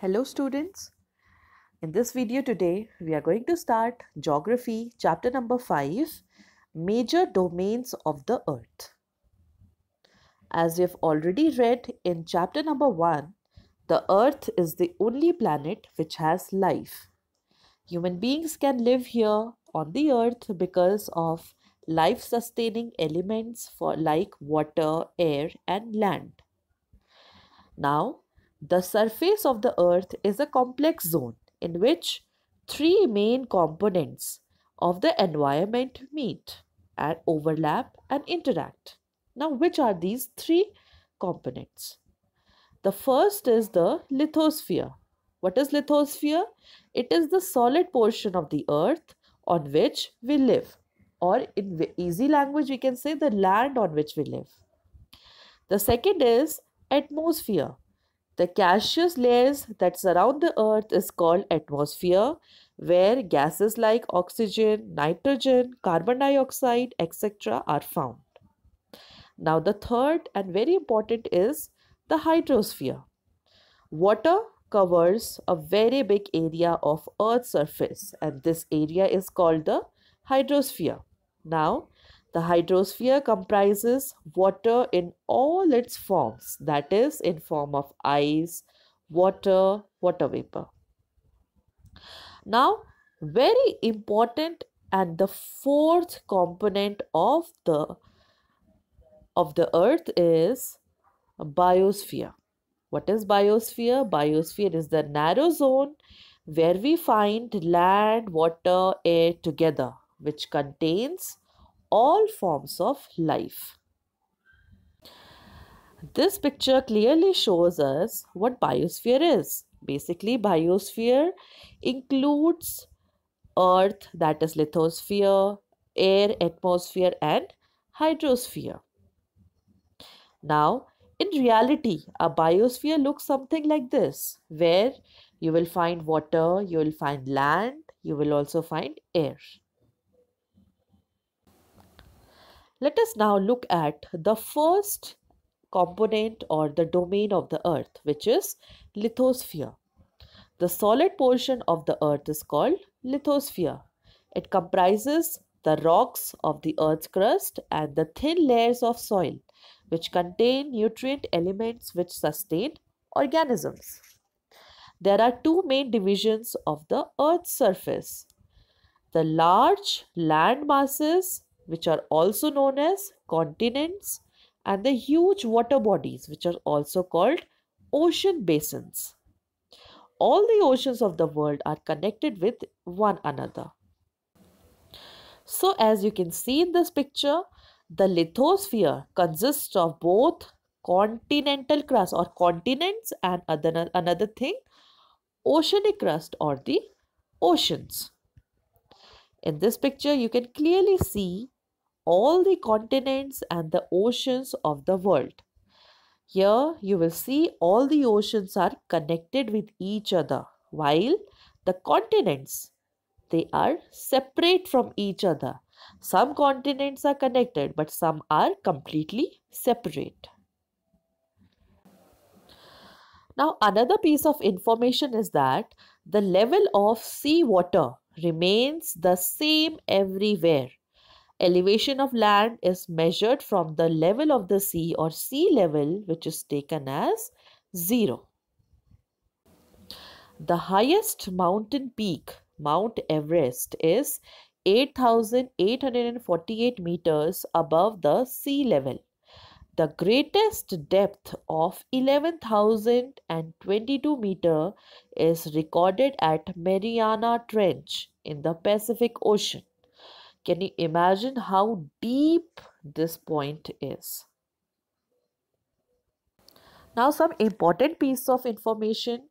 Hello students. In this video today, we are going to start Geography chapter number 5, Major Domains of the Earth. As we have already read in chapter number 1, the Earth is the only planet which has life. Human beings can live here on the Earth because of life-sustaining elements for like water, air and land. Now, the surface of the earth is a complex zone in which three main components of the environment meet and overlap and interact. Now, which are these three components? The first is the lithosphere. What is lithosphere? It is the solid portion of the earth on which we live or in easy language we can say the land on which we live. The second is atmosphere. The gaseous layers that surround the earth is called atmosphere where gases like oxygen, nitrogen, carbon dioxide, etc. are found. Now the third and very important is the hydrosphere. Water covers a very big area of earth's surface and this area is called the hydrosphere. Now the hydrosphere comprises water in all its forms, that is, in form of ice, water, water vapor. Now, very important and the fourth component of the of the earth is biosphere. What is biosphere? Biosphere is the narrow zone where we find land, water, air together, which contains all forms of life. This picture clearly shows us what biosphere is. Basically, biosphere includes earth that is lithosphere, air, atmosphere and hydrosphere. Now, in reality, a biosphere looks something like this, where you will find water, you will find land, you will also find air. Let us now look at the first component or the domain of the earth, which is lithosphere. The solid portion of the earth is called lithosphere. It comprises the rocks of the earth's crust and the thin layers of soil, which contain nutrient elements which sustain organisms. There are two main divisions of the earth's surface the large land masses which are also known as continents, and the huge water bodies, which are also called ocean basins. All the oceans of the world are connected with one another. So, as you can see in this picture, the lithosphere consists of both continental crust or continents and other, another thing, oceanic crust or the oceans. In this picture, you can clearly see all the continents and the oceans of the world. Here you will see all the oceans are connected with each other while the continents they are separate from each other. Some continents are connected but some are completely separate. Now another piece of information is that the level of sea water remains the same everywhere Elevation of land is measured from the level of the sea or sea level which is taken as 0. The highest mountain peak, Mount Everest, is 8,848 meters above the sea level. The greatest depth of 11,022 meter is recorded at Mariana Trench in the Pacific Ocean. Can you imagine how deep this point is? Now, some important piece of information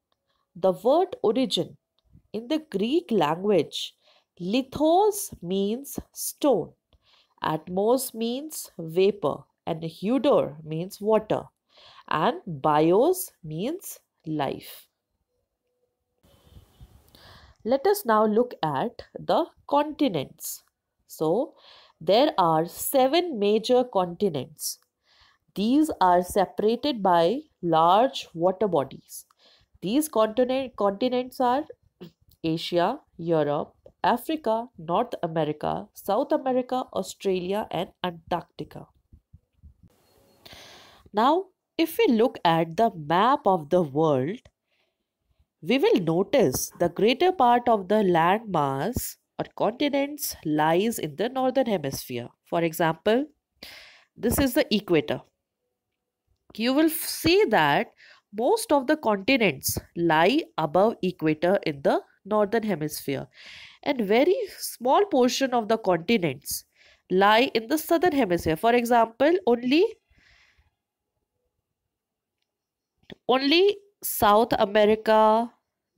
the word origin in the Greek language, lithos means stone, atmos means vapor, and hudor means water, and bios means life. Let us now look at the continents. So, there are seven major continents. These are separated by large water bodies. These continent, continents are Asia, Europe, Africa, North America, South America, Australia, and Antarctica. Now, if we look at the map of the world, we will notice the greater part of the landmass or continents lies in the northern hemisphere. For example, this is the equator. You will see that most of the continents lie above equator in the northern hemisphere and very small portion of the continents lie in the southern hemisphere. For example, only only South America,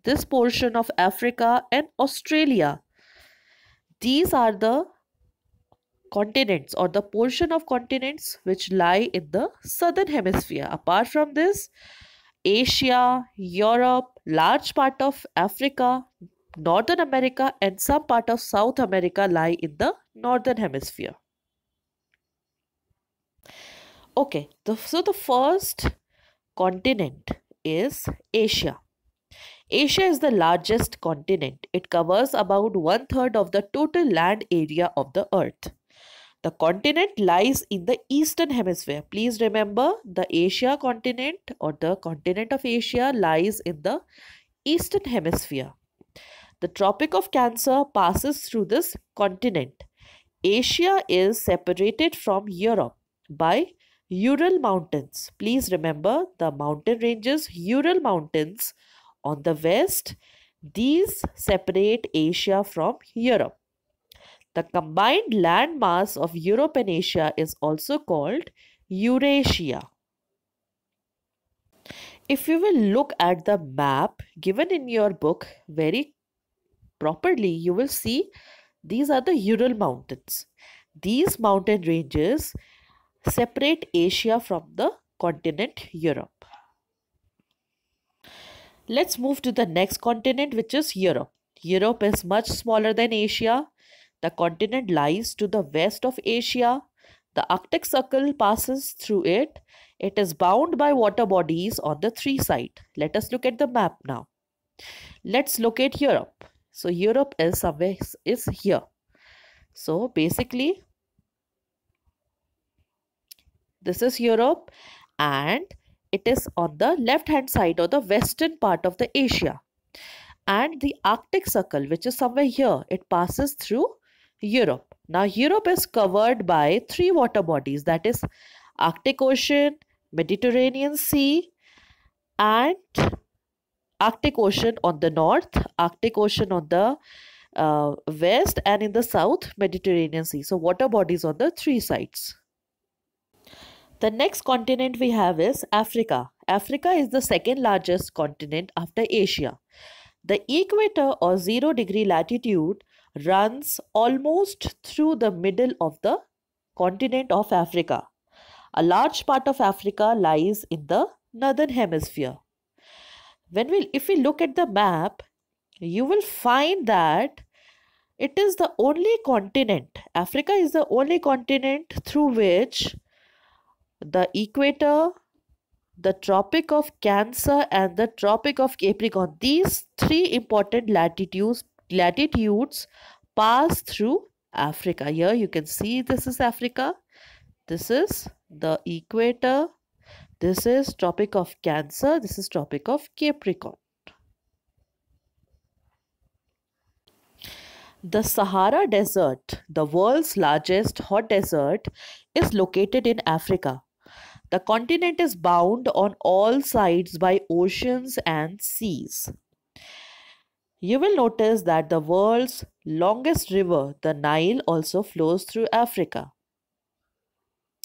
this portion of Africa and Australia these are the continents or the portion of continents which lie in the southern hemisphere. Apart from this, Asia, Europe, large part of Africa, Northern America, and some part of South America lie in the northern hemisphere. Okay, the, so the first continent is Asia. Asia is the largest continent. It covers about one third of the total land area of the earth. The continent lies in the eastern hemisphere. Please remember the Asia continent or the continent of Asia lies in the eastern hemisphere. The Tropic of Cancer passes through this continent. Asia is separated from Europe by Ural Mountains. Please remember the mountain ranges Ural Mountains on the west, these separate Asia from Europe. The combined landmass of Europe and Asia is also called Eurasia. If you will look at the map given in your book very properly, you will see these are the Ural Mountains. These mountain ranges separate Asia from the continent Europe. Let's move to the next continent, which is Europe. Europe is much smaller than Asia. The continent lies to the west of Asia. The Arctic Circle passes through it. It is bound by water bodies on the three sides. Let us look at the map now. Let's locate Europe. So Europe is somewhere is here. So basically, this is Europe and it is on the left hand side or the western part of the Asia. And the Arctic Circle, which is somewhere here, it passes through Europe. Now, Europe is covered by three water bodies that is, Arctic Ocean, Mediterranean Sea, and Arctic Ocean on the north, Arctic Ocean on the uh, west, and in the south, Mediterranean Sea. So, water bodies on the three sides. The next continent we have is Africa. Africa is the second largest continent after Asia. The equator or 0 degree latitude runs almost through the middle of the continent of Africa. A large part of Africa lies in the northern hemisphere. When we, if we look at the map, you will find that it is the only continent. Africa is the only continent through which the equator, the Tropic of Cancer and the Tropic of Capricorn. These three important latitudes, latitudes pass through Africa. Here you can see this is Africa. This is the equator. This is Tropic of Cancer. This is Tropic of Capricorn. The Sahara Desert, the world's largest hot desert, is located in Africa. The continent is bound on all sides by oceans and seas. You will notice that the world's longest river, the Nile, also flows through Africa.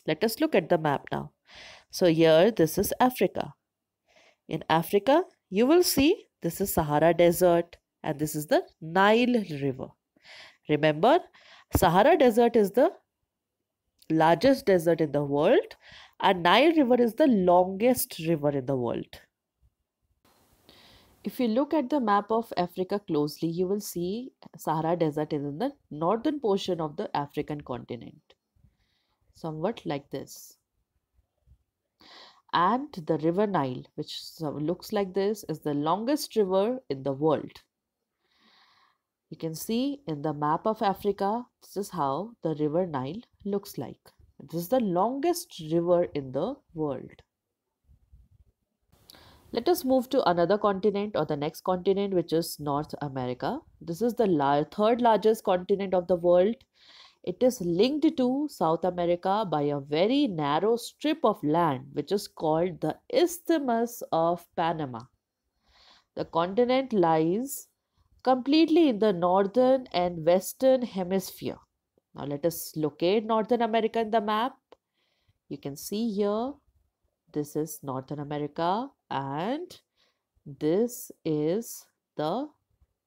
Let us look at the map now. So here, this is Africa. In Africa, you will see this is Sahara Desert and this is the Nile River. Remember, Sahara Desert is the largest desert in the world and Nile river is the longest river in the world. If you look at the map of Africa closely, you will see Sahara Desert is in the northern portion of the African continent. Somewhat like this. And the river Nile, which looks like this, is the longest river in the world. You can see in the map of Africa, this is how the river Nile looks like. this is the longest river in the world. Let us move to another continent or the next continent, which is North America. This is the la third largest continent of the world. It is linked to South America by a very narrow strip of land, which is called the Isthmus of Panama. The continent lies completely in the northern and western hemisphere. Now let us locate Northern America in the map. You can see here, this is Northern America and this is the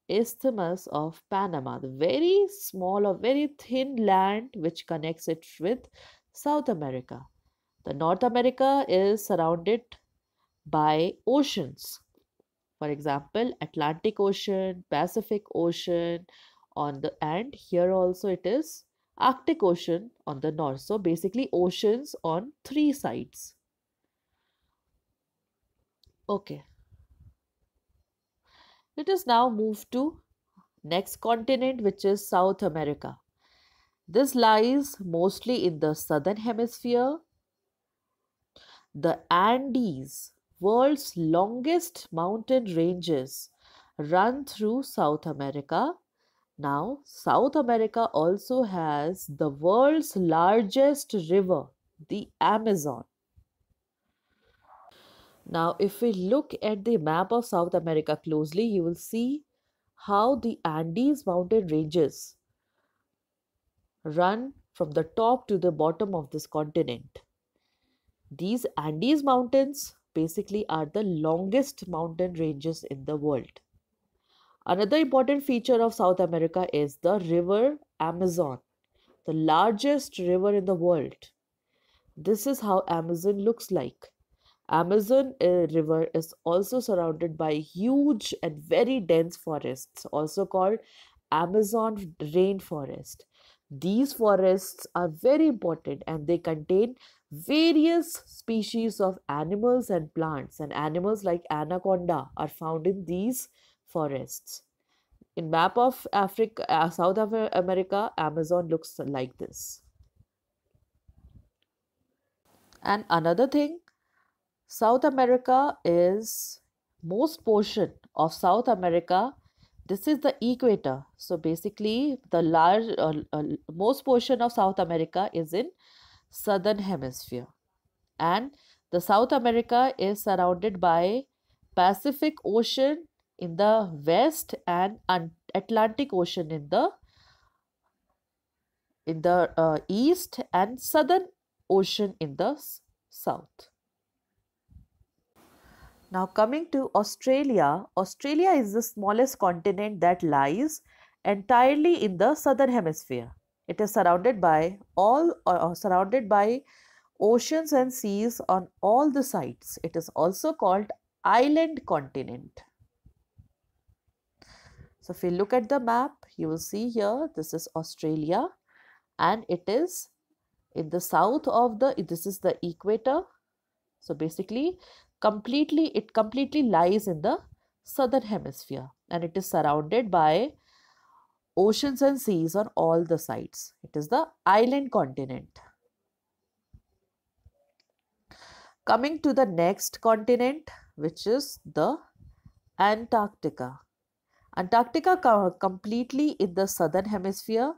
isthmus of Panama, the very small or very thin land which connects it with South America. The North America is surrounded by oceans. For example, Atlantic Ocean, Pacific Ocean, on the and here also it is Arctic Ocean on the north. So basically oceans on three sides. Okay. Let us now move to next continent which is South America. This lies mostly in the southern hemisphere. The Andes, world's longest mountain ranges, run through South America now, South America also has the world's largest river, the Amazon. Now, if we look at the map of South America closely, you will see how the Andes mountain ranges run from the top to the bottom of this continent. These Andes mountains basically are the longest mountain ranges in the world. Another important feature of South America is the river Amazon, the largest river in the world. This is how Amazon looks like. Amazon uh, river is also surrounded by huge and very dense forests, also called Amazon rainforest. These forests are very important and they contain various species of animals and plants. And animals like anaconda are found in these forests forests. In map of Africa, uh, South America, Amazon looks like this. And another thing, South America is most portion of South America. This is the equator. So basically, the large uh, uh, most portion of South America is in southern hemisphere, and the South America is surrounded by Pacific Ocean in the west and Atlantic Ocean in the in the uh, east and southern ocean in the south now coming to australia australia is the smallest continent that lies entirely in the southern hemisphere it is surrounded by all uh, uh surrounded by oceans and seas on all the sides it is also called island continent so if you look at the map, you will see here, this is Australia and it is in the south of the, this is the equator. So basically, completely, it completely lies in the southern hemisphere and it is surrounded by oceans and seas on all the sides. It is the island continent. Coming to the next continent, which is the Antarctica. Antarctica, completely in the southern hemisphere,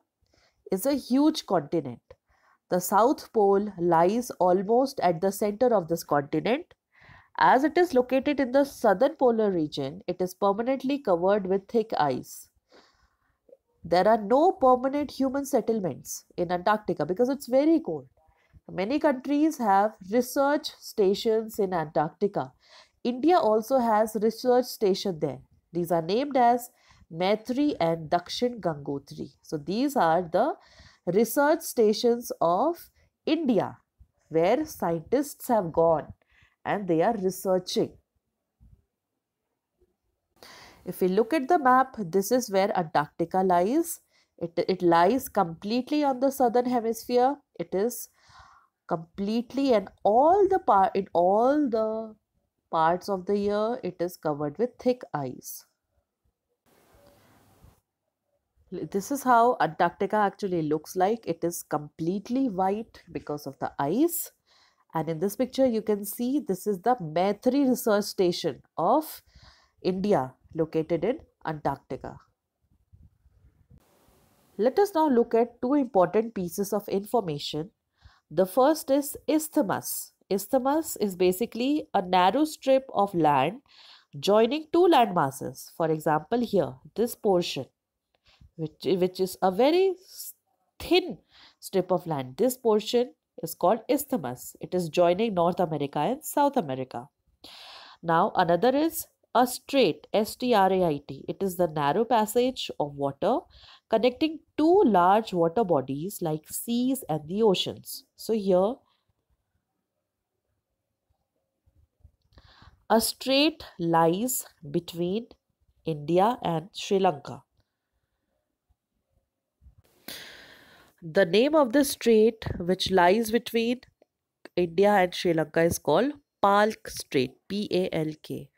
is a huge continent. The South Pole lies almost at the center of this continent. As it is located in the southern polar region, it is permanently covered with thick ice. There are no permanent human settlements in Antarctica because it's very cold. Many countries have research stations in Antarctica. India also has research station there. These are named as Maitri and Dakshin Gangotri. So these are the research stations of India where scientists have gone and they are researching. If we look at the map, this is where Antarctica lies. It, it lies completely on the southern hemisphere. It is completely and all the part in all the parts of the year it is covered with thick ice. This is how Antarctica actually looks like. It is completely white because of the ice. And in this picture, you can see this is the Maitri Research Station of India, located in Antarctica. Let us now look at two important pieces of information. The first is isthmus. Isthmus is basically a narrow strip of land joining two land masses. For example, here, this portion, which, which is a very thin strip of land. This portion is called isthmus. It is joining North America and South America. Now, another is a strait, S-T-R-A-I-T. It is the narrow passage of water connecting two large water bodies like seas and the oceans. So here, A strait lies between India and Sri Lanka. The name of the strait which lies between India and Sri Lanka is called Palk Strait, P A L K.